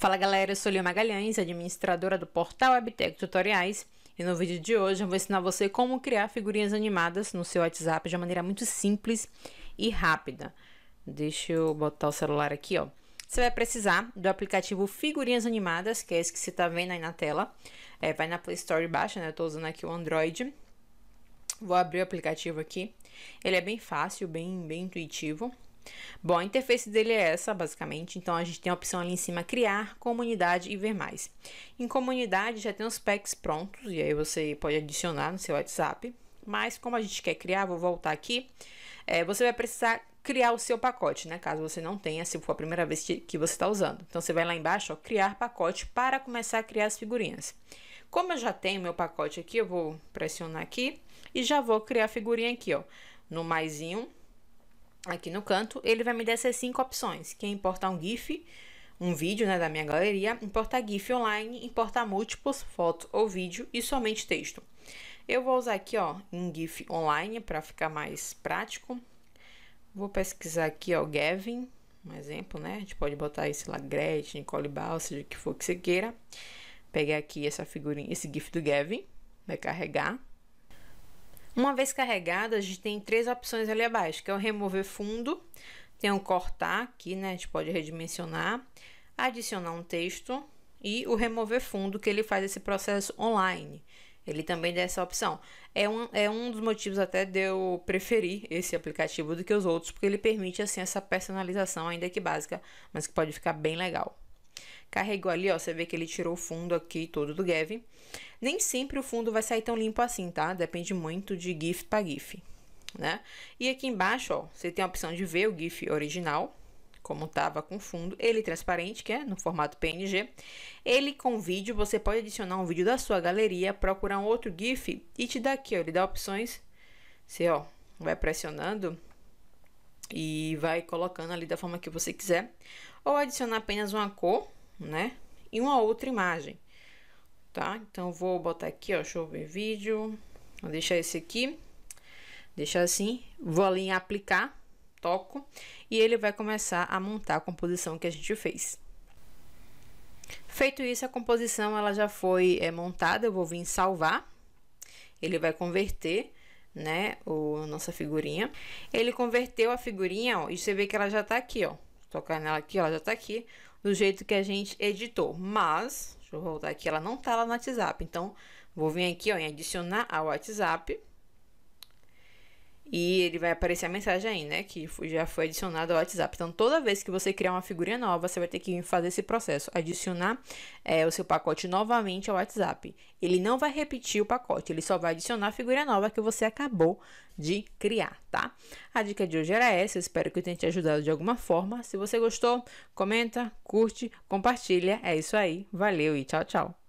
Fala galera, eu sou Lia Magalhães, administradora do portal Webtech Tutoriais, e no vídeo de hoje eu vou ensinar você como criar figurinhas animadas no seu WhatsApp de uma maneira muito simples e rápida. Deixa eu botar o celular aqui, ó. Você vai precisar do aplicativo Figurinhas Animadas, que é esse que você está vendo aí na tela. É, vai na Play Store e baixa, né? Eu tô usando aqui o Android. Vou abrir o aplicativo aqui. Ele é bem fácil, bem, bem intuitivo. Bom, a interface dele é essa, basicamente. Então, a gente tem a opção ali em cima, criar, comunidade e ver mais. Em comunidade, já tem os packs prontos, e aí você pode adicionar no seu WhatsApp. Mas, como a gente quer criar, vou voltar aqui. É, você vai precisar criar o seu pacote, né? Caso você não tenha, se for a primeira vez que você está usando. Então, você vai lá embaixo, ó, criar pacote para começar a criar as figurinhas. Como eu já tenho meu pacote aqui, eu vou pressionar aqui e já vou criar a figurinha aqui, ó. No maisinho, aqui no canto, ele vai me dar essas cinco opções, que é importar um GIF, um vídeo né, da minha galeria, importar GIF online, importar múltiplos, fotos ou vídeo e somente texto. Eu vou usar aqui ó, um GIF online para ficar mais prático. Vou pesquisar aqui ó, Gavin, um exemplo, né? A gente pode botar esse lá, Gretchen, Nicole Ball, seja o que for que você queira. Pegar aqui essa figurinha, esse GIF do Gavin, vai carregar. Uma vez carregada, a gente tem três opções ali abaixo, que é o remover fundo, tem o cortar aqui, né? A gente pode redimensionar, adicionar um texto e o remover fundo, que ele faz esse processo online. Ele também dá essa opção. É um, é um dos motivos até de eu preferir esse aplicativo do que os outros, porque ele permite assim essa personalização, ainda que básica, mas que pode ficar bem legal. Carregou ali, ó, você vê que ele tirou o fundo aqui todo do Gavin. Nem sempre o fundo vai sair tão limpo assim, tá? Depende muito de GIF para GIF, né? E aqui embaixo, ó, você tem a opção de ver o GIF original, como estava com fundo, ele transparente, que é no formato PNG. Ele com vídeo, você pode adicionar um vídeo da sua galeria, procurar um outro GIF e te dá aqui, ó, ele dá opções. Você, ó, vai pressionando e vai colocando ali da forma que você quiser. Ou adicionar apenas uma cor, né? E uma outra imagem, tá? Então, vou botar aqui, ó, deixa eu ver vídeo. Vou deixar esse aqui, deixar assim, vou ali em aplicar, toco, e ele vai começar a montar a composição que a gente fez. Feito isso, a composição ela já foi é, montada, eu vou vir salvar, ele vai converter né, o, nossa figurinha. Ele converteu a figurinha, ó, e você vê que ela já tá aqui, ó. Tocar nela aqui, ela já tá aqui do jeito que a gente editou. Mas, deixa eu voltar aqui, ela não tá lá no WhatsApp. Então, vou vir aqui ó, em adicionar ao WhatsApp. E ele vai aparecer a mensagem aí, né? Que já foi adicionado ao WhatsApp. Então, toda vez que você criar uma figurinha nova, você vai ter que fazer esse processo. Adicionar é, o seu pacote novamente ao WhatsApp. Ele não vai repetir o pacote, ele só vai adicionar a figurinha nova que você acabou de criar, tá? A dica de hoje era essa. Eu espero que eu tenha te ajudado de alguma forma. Se você gostou, comenta, curte, compartilha. É isso aí. Valeu e tchau, tchau.